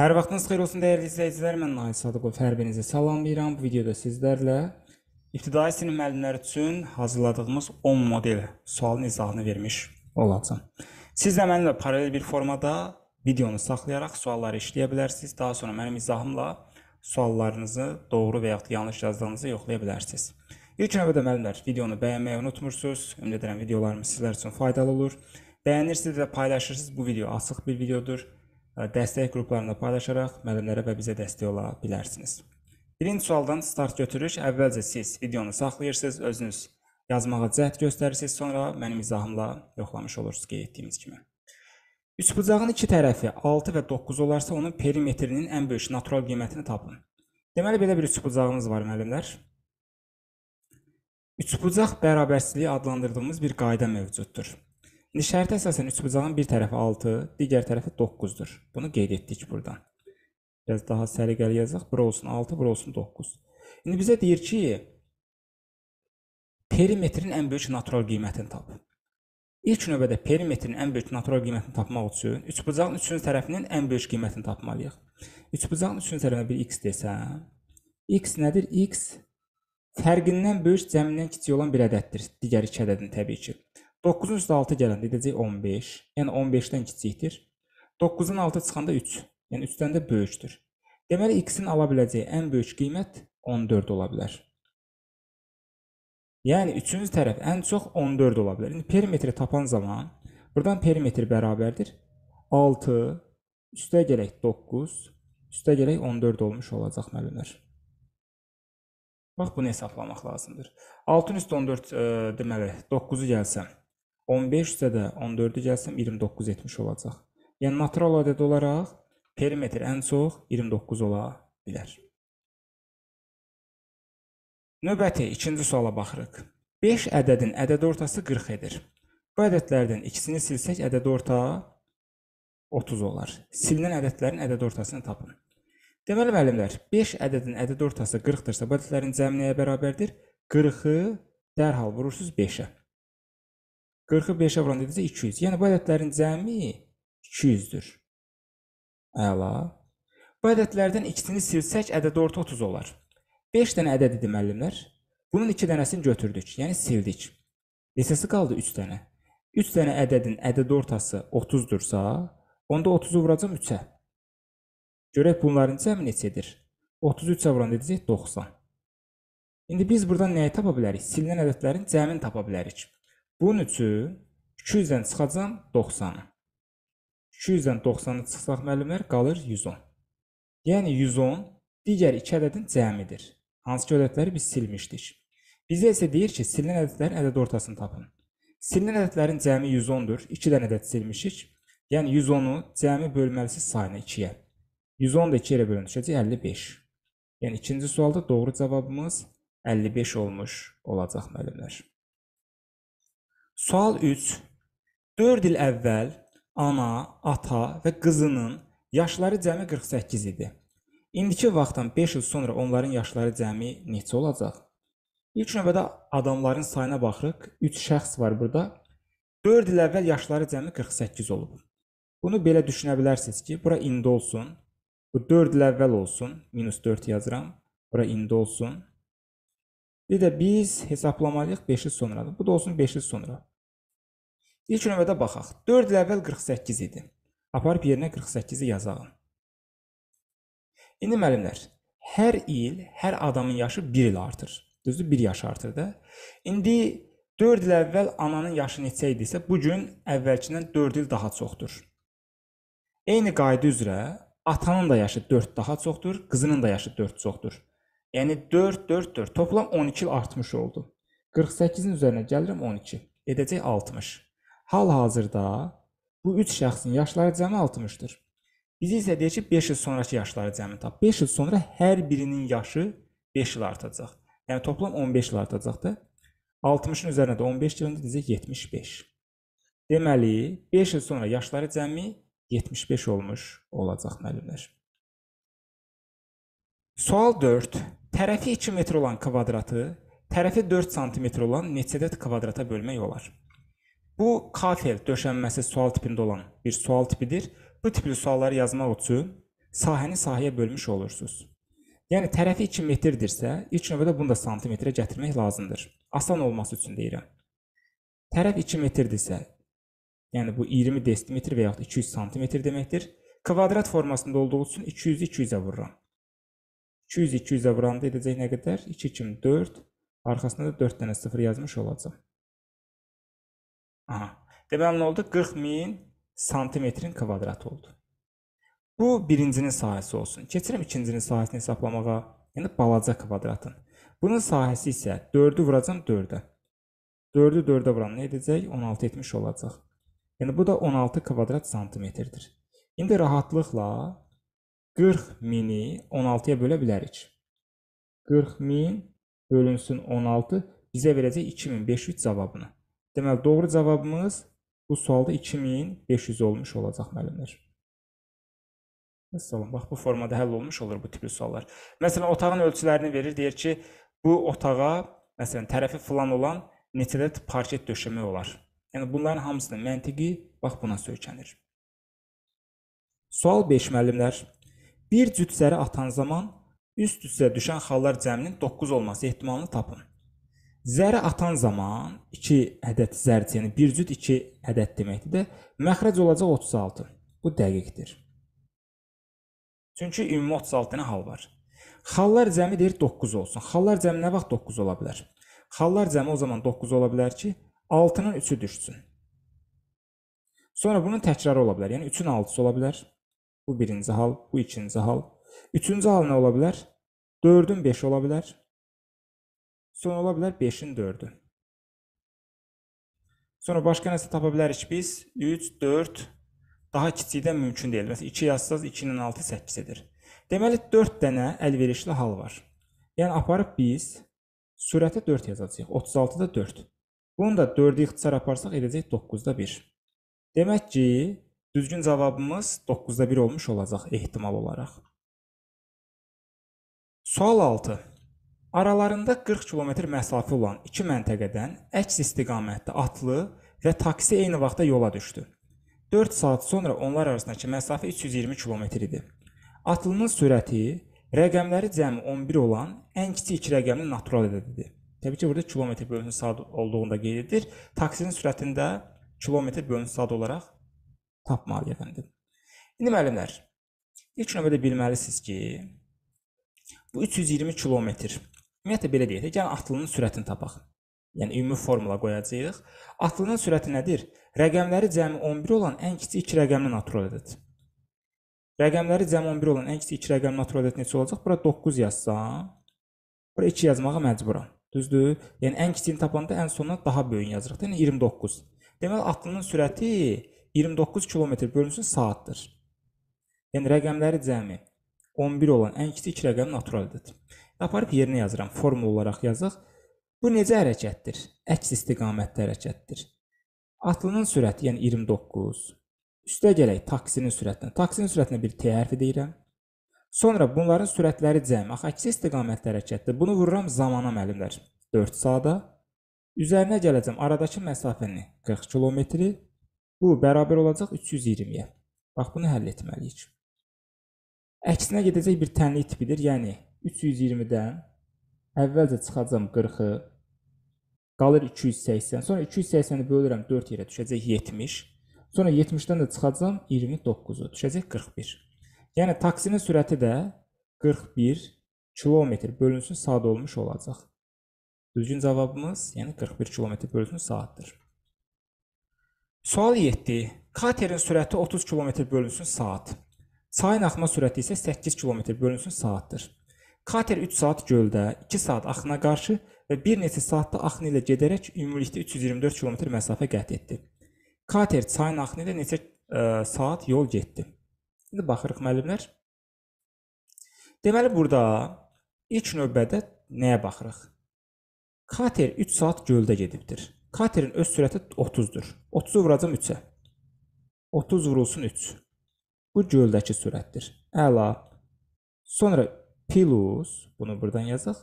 Hər vaxtınız xeyir olsun dəyərli izləyicilər. Mən Nail Sadıqov hər birinizi salamlayıram. Bu videoda sizlərlə ibtidai sinif müəllimləri üçün hazırladığımız 10 model sualın izahını vermiş olacağam. Siz də mənimlə paralel bir formada videonu saxlayaraq sualları işləyə bilərsiniz. Daha sonra mənim izahımla suallarınızı doğru və ya yanlış yazdığınızı yoxlaya bilərsiniz. İlk növbədə müəllimlər, videonu bəyənməyi unutmursunuz. Ümid edirəm videolarımız sizlər üçün faydalı olur. Bəyənirsiniz və paylaşırsınız. Bu video açıq bir videodur dəstək qruplarında paylaşaraq müəllimlərə və bizə dəstək ola bilərsiniz. Birinci sualdan start götürürük. Əvvəlcə siz videonu saxlayırsınız, özünüz yazmağa cəhd göstərirsiniz, sonra mənim izahımla yoxlamış olursunuz qeyd etdiyimiz kimi. Üçbucağın iki tərəfi 6 və 9 olarsa, onun perimetrinin ən böyük natural qiymətini tapın. Deməli belə bir üçbucağımız var müəllimlər. Üçbucaq bərabərsizliyi adlandırdığımız bir qayda mövcuddur. Şərtə əsasən üçbucağın bir tərəfi 6, digər tərəfi 9-dur. Bunu qeyd etdik buradan. Biraz daha səliqəli yazaq. Bura olsun 6, bura olsun 9. İndi bizə deyir ki, perimetrin ən böyük natural qiymətini tap. İlk növbədə perimetrin ən böyük natural qiymətini tapmaq üçün üçbucağın üçüncü tərəfinin ən böyük qiymətini tapmalıyıq. Üçbucağın üçüncü tərəfinə bir x desəm, x nədir? x fərqindən böyük cəmindən kiçik olan bir ədəddir. Digər iki ədədin təbii ki. 9-un üstə 6 gələndə edəcək 15. Yəni 15-dən kiçikdir. 9-un 6 çıxanda 3. Yəni 3-dən də böyükdür. Deməli x-in ala biləcəyi ən böyük qiymət 14 ola bilər. Yəni üçüncü tərəf ən çox 14 ola bilər. İndi perimetri tapan zaman buradan perimetr bərabərdir 6 üstə gələk 9 üstə gələk 14 olmuş olacaq müəllimlər. Bax bunu hesablamaq lazımdır. 6-ın üstə 14 e, deməli 9-u gəlsəm 15 üzədə 14-ü gəlsəm 29 etmiş olacaq. Yəni natural adət olaraq perimetr ən çox 29 ola bilər. Növbəti ikinci suala baxırıq. 5 ədədin ədəd ortası 40 edir. Bu ədədlərdən ikisini silsək ədəd orta 30 olar. Silinən ədədlərin ədəd ortasını tapın. Deməli müəllimlər, 5 ədədin ədəd ortası 40-dırsa, bu ədədlərin cəmi nəyə bərabərdir? 40-ı dərhal vurursunuz 5-ə. 40-ı 5-ə vuran dedikcə 200. Yəni bu ədədlərin cəmi 200-dür. Əla. Bu ədədlərdən ikisini silsək ədəd orta 30 olar. 5 dənə ədəd idi müəllimlər. Bunun 2 dənəsini götürdük, yəni sildik. Neçəsi qaldı 3 dənə? 3 dənə ədədin ədəd ortası 30-dursa, onda 30-u vuracam 3-ə. Görək bunların cəmi neçədir? 33-ə vuran edəcək 90. İndi biz buradan nəyi tapa bilərik? Silinən ədədlərin cəmini tapa bilərik. Bunun üçün 200-dən çıxacam 90-ı. 200-dən 90-ı çıxsaq müəllimlər qalır 110. Yəni 110 digər iki ədədin cəmidir. Hansı ki, ədədləri biz silmişdik. Bizə isə deyir ki, silinən ədədlərin ədəd ortasını tapın. Silinən ədədlərin cəmi 110-dur. 2 dənə ədəd silmişik. Yəni 110-u cəmi bölməlisiz sayına 2-yə. 110 da 2 yerə bölünür, düşəcək 55. Yəni ikinci sualda doğru cavabımız 55 olmuş olacaq müəllimlər. Sual 3. 4 il əvvəl ana, ata və qızının yaşları cəmi 48 idi. İndiki vaxtdan 5 il sonra onların yaşları cəmi neçə olacaq? İlk növbədə adamların sayına baxırıq. 3 şəxs var burada. 4 il əvvəl yaşları cəmi 48 olub. Bunu belə düşünə bilərsiniz ki, bura indi olsun. Bu 4 il əvvəl olsun. -4 yazıram. Bura indi olsun. Bir də biz hesablamalıyıq 5 il sonradır. Bu da olsun 5 il sonra. İlk növbədə baxaq. 4 il əvvəl 48 idi. Aparıb yerinə 48-i yazaq. İndi müəllimlər, hər il hər adamın yaşı 1 il artır. Düzdür? 1 yaş artır da. İndi 4 il əvvəl ananın yaşı neçə idisə, bu gün əvvəlkindən 4 il daha çoxdur. Eyni qayda üzrə atanın da yaşı 4 daha çoxdur, qızının da yaşı 4 çoxdur. Yəni 4 4 4 toplam 12 il artmış oldu. 48-in üzərinə gəlirəm 12. Edəcək 60. Hal-hazırda bu üç şəxsin yaşları cəmi 60-dır. Bizi isə deyir ki, 5 il sonrakı yaşları cəmi tap. 5 il sonra hər birinin yaşı 5 il artacaq. Yəni toplam 15 il artacaqdır. 60-ın üzərinə də 15 yığında deyəcək 75. Deməli, 5 il sonra yaşları cəmi 75 olmuş olacaq müəllimlər. Sual 4. Tərəfi 2 metr olan kvadratı tərəfi 4 sm olan neçədə kvadrata bölmək olar? Bu kater döşənməsi sual tipində olan bir sual tipidir. Bu tipli sualları yazmaq üçün sahəni sahəyə bölmüş olursunuz. Yəni tərəfi 2 metrdirsə, ilk növbədə bunu da santimetrə gətirmək lazımdır. Asan olması üçün deyirəm. Tərəf 2 metrdirsə, yəni bu 20 desimetr və yaxud 200 santimetr deməkdir. Kvadrat formasında olduğu üçün 200-ü 200-ə vururam. 200-ü 200-ə vuranda edəcək nə qədər? 2 kim 4, arxasında da 4 dənə 0 yazmış olacaq. Aha. Deməli nə oldu? 40 min santimetrin kvadratı oldu. Bu birincinin sahəsi olsun. Keçirəm ikincinin sahəsini hesablamağa. Yəni balaca kvadratın. Bunun sahəsi isə 4-ü vuracam 4-ə. 4-ü 4-ə vuran nə edəcək? 16 etmiş olacaq. Yəni bu da 16 kvadrat santimetrdir. İndi rahatlıqla 40 mini 16-ya bölə bilərik. 40 min bölünsün 16 bizə verəcək 2500 cavabını. Deməli doğru cavabımız bu sualda 2500 olmuş olacaq müəllimlər. Məsələn, bax bu formada həll olmuş olur bu tipli suallar. Məsələn, otağın ölçülərini verir, deyir ki, bu otağa məsələn tərəfi filan olan neçədə parket döşəmək olar. Yəni bunların hamısının məntiqi bax buna söykənir. Sual 5 müəllimlər. Bir cüt zəri atan zaman üst üstə düşən xallar cəminin 9 olması ehtimalını tapın. Zəri atan zaman 2 ədəd zərc, yəni 1 cüt 2 ədəd deməkdir də, məxrəc olacaq 36. Bu dəqiqdir. Çünki ümumi 36 dənə hal var. Xallar cəmi deyir 9 olsun. Xallar cəmi nə vaxt 9 ola bilər? Xallar cəmi o zaman 9 ola bilər ki, 6-nın 3-ü düşsün. Sonra bunun təkrarı ola bilər. Yəni 3-ün 6-sı ola bilər. Bu birinci hal, bu ikinci hal. Üçüncü hal nə ola bilər? 4-ün 5-i ola bilər. Sonra ola bilər 5-in 4-ü. Sonra başqa nəsə tapa bilərik biz. 3, 4, daha kiçikdən mümkün deyil. Məsələn, 2 yazsaz 2-nin 6 8 edir. Deməli 4 dənə əlverişli hal var. Yəni aparıb biz sürətə 4 yazacağıq. 36-da 4. Bunu da 4-ü ixtisar aparsaq edəcək 9-da 1. Demək ki, düzgün cavabımız 9-da 1 olmuş olacaq ehtimal olaraq. Sual 6. Aralarında 40 kilometr məsafə olan iki məntəqədən əks istiqamətdə atlı və taksi eyni vaxtda yola düşdü. 4 saat sonra onlar arasındakı məsafə 320 kilometr idi. Atlının sürəti rəqəmləri cəmi 11 olan ən kiçik iki rəqəmli natural ədədidir. Təbii ki, burada kilometr bölünü saat olduğunda qeyd edilir. Taksinin sürətini də kilometr bölünü saat olaraq tapmalıyıq əfəndim. İndi müəllimlər, ilk növbədə bilməlisiniz ki, bu 320 kilometr Ümumiyyətlə belə deyək, gəlin atılının sürətini tapaq. Yəni ümumi formula qoyacağıq. Atılının sürəti nədir? Rəqəmləri cəmi 11 olan ən kiçik 2 rəqəmli natural ədəd. Rəqəmləri cəmi 11 olan ən kiçik 2 rəqəmli natural ədəd neçə olacaq? Bura 9 yazsam, bura 2 yazmağa məcburam. Düzdür? Yəni ən kiçiyini tapanda ən sonuna daha böyüyünü yazırıq. Yəni 29. Deməli atının sürəti 29 kilometr bölünsün saatdır. Yəni rəqəmləri cəmi 11 olan ən kiçik rəqəm naturaldır. Aparıb yerinə yazıram. Formul olaraq yazaq. Bu necə hərəkətdir? Əks istiqamətdə hərəkətdir. Atının sürəti, yəni 29. Üstə gələk taksinin sürətinə. Taksinin sürətinə bir T hərfi deyirəm. Sonra bunların sürətləri cəmi. Axı əksi istiqamətdə hərəkətdir. Bunu vururam zamana müəllimlər. 4 saata. Üzərinə gələcəm aradakı məsafəni 40 kilometri. Bu bərabər olacaq 320-yə. Bax bunu həll etməliyik. Əksinə gedəcək bir tənlik tipidir. Yəni 320-dən əvvəlcə çıxacam 40-ı, qalır 280, sonra 280-i bölürəm 4 yerə düşəcək 70, sonra 70-dən də çıxacam 29-u, düşəcək 41. Yəni, taksinin sürəti də 41 kilometr bölünsün saat olmuş olacaq. Düzgün cavabımız, yəni 41 kilometr bölünsün saatdır. Sual 7. Katerin sürəti 30 km bölünsün saat. Çayın axma sürəti isə 8 km bölünsün saatdır. Kater 3 saat göldə, 2 saat axına qarşı və bir neçə saatda axın ilə gedərək ümumilikdə 324 km məsafə qət etdi. Kater çayın axını ilə neçə ə, e, saat yol getdi. İndi baxırıq müəllimlər. Deməli burada ilk növbədə nəyə baxırıq? Kater 3 saat göldə gedibdir. Katerin öz sürəti 30-dur. 30-u vuracam 3-ə. 30 vurulsun 3. Bu göldəki sürətdir. Əla. Sonra plus bunu buradan yazaq.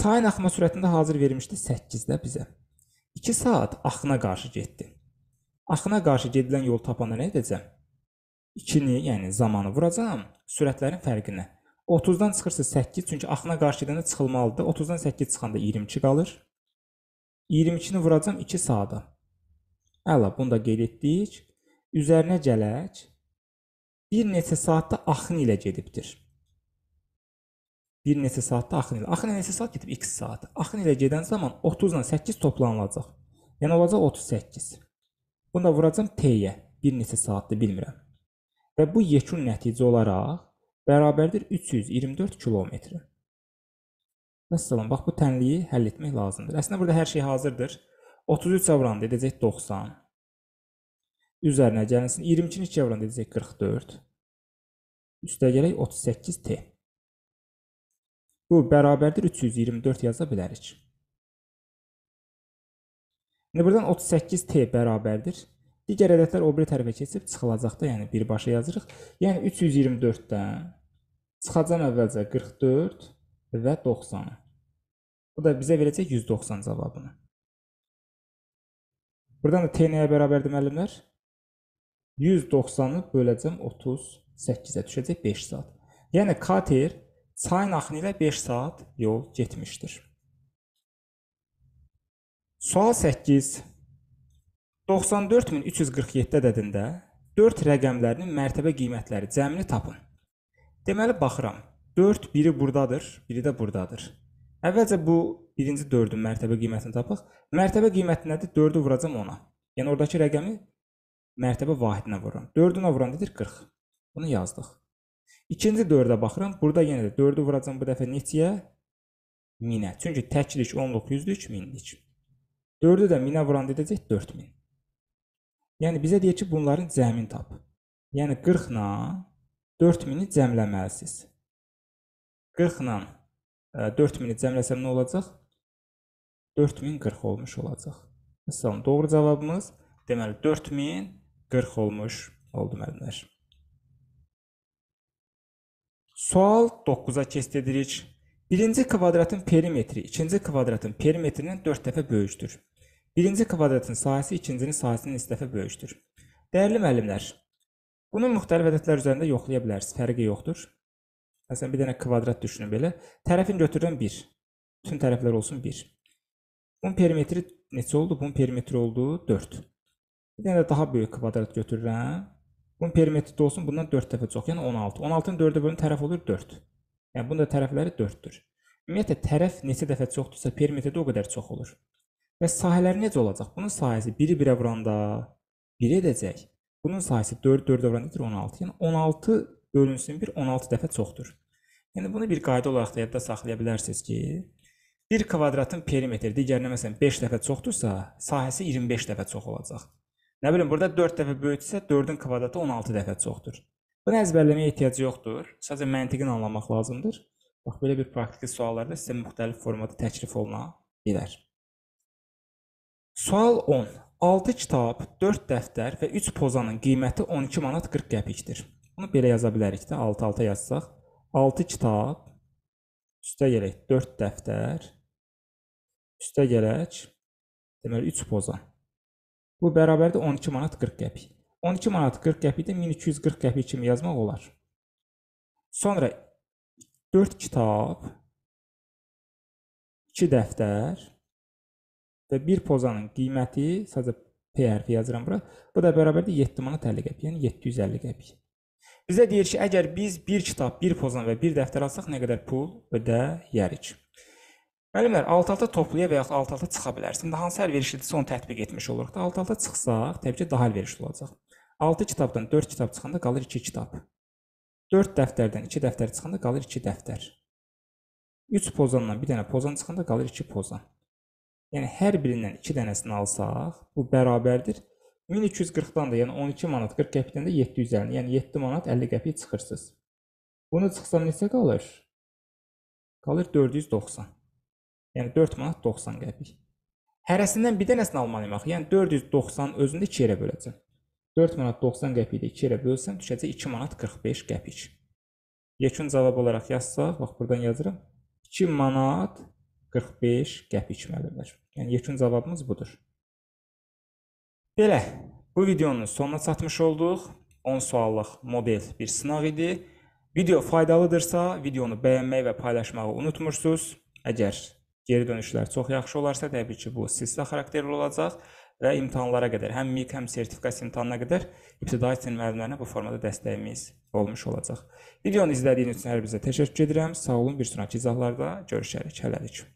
Sayın axma sürətində hazır vermişdi 8-də bizə. 2 saat axına qarşı getdi. Axına qarşı gedilən yolu tapanda nə edəcəm? 2-ni, yəni zamanı vuracağam sürətlərin fərqinə. 30-dan çıxırsa 8, çünki axına qarşı gedəndə çıxılmalıdır. 30-dan 8 çıxanda 22 qalır. 22-ni vuracam 2 saata. Əla, bunu da qeyd etdik. Üzərinə gələk. Bir neçə saatda axın ilə gedibdir. 1 neçə saatda axın ilə. Axın ilə neçə saat gedib? 2 saat. Axın ilə gedən zaman 30 ilə 8 toplanılacaq. Yəni olacaq 38. Bunu da vuracam T-yə. Bir neçə saatdır bilmirəm. Və bu yekun nəticə olaraq bərabərdir 324 kilometrə. Məsələn, bax bu tənliyi həll etmək lazımdır. Əslində burada hər şey hazırdır. 33 avran edəcək 90. Üzərinə gəlinsin 22-ni 2 avran edəcək 44. Üstə gələk 38 T. Bu bərabərdir 324 yaza bilərik. Yəni, buradan 38t bərabərdir. Digər ədədlər o biri tərəfə keçib çıxılacaq da, yəni birbaşa yazırıq. Yəni 324-dən çıxacam əvvəlcə 44 və 90. Bu da bizə verəcək 190 cavabını. Buradan da t nəyə bərabərdir müəllimlər? 190-ı böləcəm 38-ə düşəcək 5 saat. Yəni K-ter Sayın axını ilə 5 saat yol getmişdir. Sual 8. 94347 ədədində 4 rəqəmlərinin mərtəbə qiymətləri cəmini tapın. Deməli baxıram. 4 biri burdadır, biri də burdadır. Əvvəlcə bu birinci 4-ün mərtəbə qiymətini tapaq. Mərtəbə qiyməti nədir? 4-ü vuracam ona. Yəni oradakı rəqəmi mərtəbə vahidinə vururam. 4-ünə vuran dedir 40. Bunu yazdıq. İkinci dördə baxıram. Burada yenə də 4-ü vuracam bu dəfə neçəyə? 1000-ə. Çünki təklik 10-luq, 100-lük, 1000-lik. 4-ü də 1000-ə vuranda edəcək 4000. Yəni bizə deyir ki, bunların cəmin tap. Yəni 40-la 4000-i cəmləməlisiniz. 40-la 4000-i e, cəmləsəm nə olacaq? 4040 olmuş olacaq. Məsələn, doğru cavabımız deməli 4040 olmuş oldu müəllimlər. Sual 9-a keçid edirik. Birinci kvadratın perimetri ikinci kvadratın perimetrindən 4 dəfə böyükdür. Birinci kvadratın sahəsi ikincinin sahəsindən 3 dəfə böyükdür. Dəyərli müəllimlər, bunu müxtəlif ədədlər üzərində yoxlaya bilərsiniz, fərqi yoxdur. Məsələn, bir dənə kvadrat düşünün belə. Tərəfin götürürəm 1. Bütün tərəflər olsun 1. Bunun perimetri neçə oldu? Bunun perimetri oldu 4. Bir dənə daha böyük kvadrat götürürəm. Bunun perimetri olsun bundan 4 dəfə çox, yəni 16. 16-nın 4-ə bölünün tərəf olur 4. Yəni bunun da tərəfləri 4-dür. Ümumiyyətlə tərəf neçə dəfə çoxdursa perimetri də o qədər çox olur. Və sahələri necə olacaq? Bunun sahəsi 1-i 1-ə vuranda 1 edəcək. Bunun sahəsi 4 4-ə vuranda 16. Yəni 16 bölünsün 1 16 dəfə çoxdur. Yəni bunu bir qayda olaraq da yadda saxlaya bilərsiniz ki, bir kvadratın perimetri digərinə məsələn 5 dəfə çoxdursa, sahəsi 25 dəfə çox olacaq. Nə bilim, burada 4 dəfə böyükdürsə, 4-ün kvadratı 16 dəfə çoxdur. Bunu əzbərləməyə ehtiyac yoxdur. Sadəcə məntiqini anlamaq lazımdır. Bax, belə bir praktiki suallarda sizə müxtəlif formada təklif oluna bilər. Sual 10. 6 kitab, 4 dəftər və 3 pozanın qiyməti 12 manat 40 qəpikdir. Bunu belə yaza bilərik də, 6-6 yazsaq. 6 kitab, üstə gələk 4 dəftər, üstə gələk, deməli 3 pozan. Bu bərabərdir 12 manat 40 qəpik. 12 manat 40 qəpik də 1240 qəpik kimi yazmaq olar. Sonra 4 kitab, 2 dəftər və 1 pozanın qiyməti sadəcə P hərfi yazıram bura. Bu da bərabərdir 7 manat 50 qəpik, yəni 750 qəpik. Bizə deyir ki, əgər biz bir kitab, bir pozan və bir dəftər alsaq nə qədər pul ödəyərik? Müəllimlər, alt-alta topluya və yaxud alt-alta çıxa bilərsiniz. İndi hansı əlverişlidirsə onu tətbiq etmiş oluruq da, alt-alta çıxsaq, təbii ki, daha əlverişli olacaq. 6 kitabdan 4 kitab çıxanda qalır 2 kitab. 4 dəftərdən 2 dəftər çıxanda qalır 2 dəftər. 3 pozandan 1 dənə pozan çıxanda qalır 2 pozan. Yəni hər birindən 2 dənəsini alsaq, bu bərabərdir 1240-dan da, yəni 12 manat 40 qəpikdən də 750, yəni 7 manat 50 qəpik çıxırsınız. Bunu çıxsam neçə qalır? Qalır 490. Yəni 4 manat 90 qəpik. Hərəsindən bir dənəsini almalıyam axı. Yəni 490 özündə 2 yerə böləcəm. 4 manat 90 qəpiyi də 2 yerə bölsəm düşəcək 2 manat 45 qəpik. Yekun cavab olaraq yazsaq, bax burdan yazıram. 2 manat 45 qəpik müəllimlər. Yəni yekun cavabımız budur. Belə, bu videonun sonuna çatmış olduq. 10 suallıq model bir sınaq idi. Video faydalıdırsa, videonu bəyənməyi və paylaşmağı unutmursunuz. Əgər geri dönüşlər çox yaxşı olarsa, təbii ki, bu silsilə xarakterli olacaq və imtahanlara qədər, həm MİQ, həm sertifikasiya imtahanına qədər ibtidai təhsil müəllimlərinə bu formada dəstəyimiz olmuş olacaq. Videonu izlədiyiniz üçün hər birinizə təşəkkür edirəm. Sağ olun. Bir sonrakı izahlarda görüşərik. Hələlik.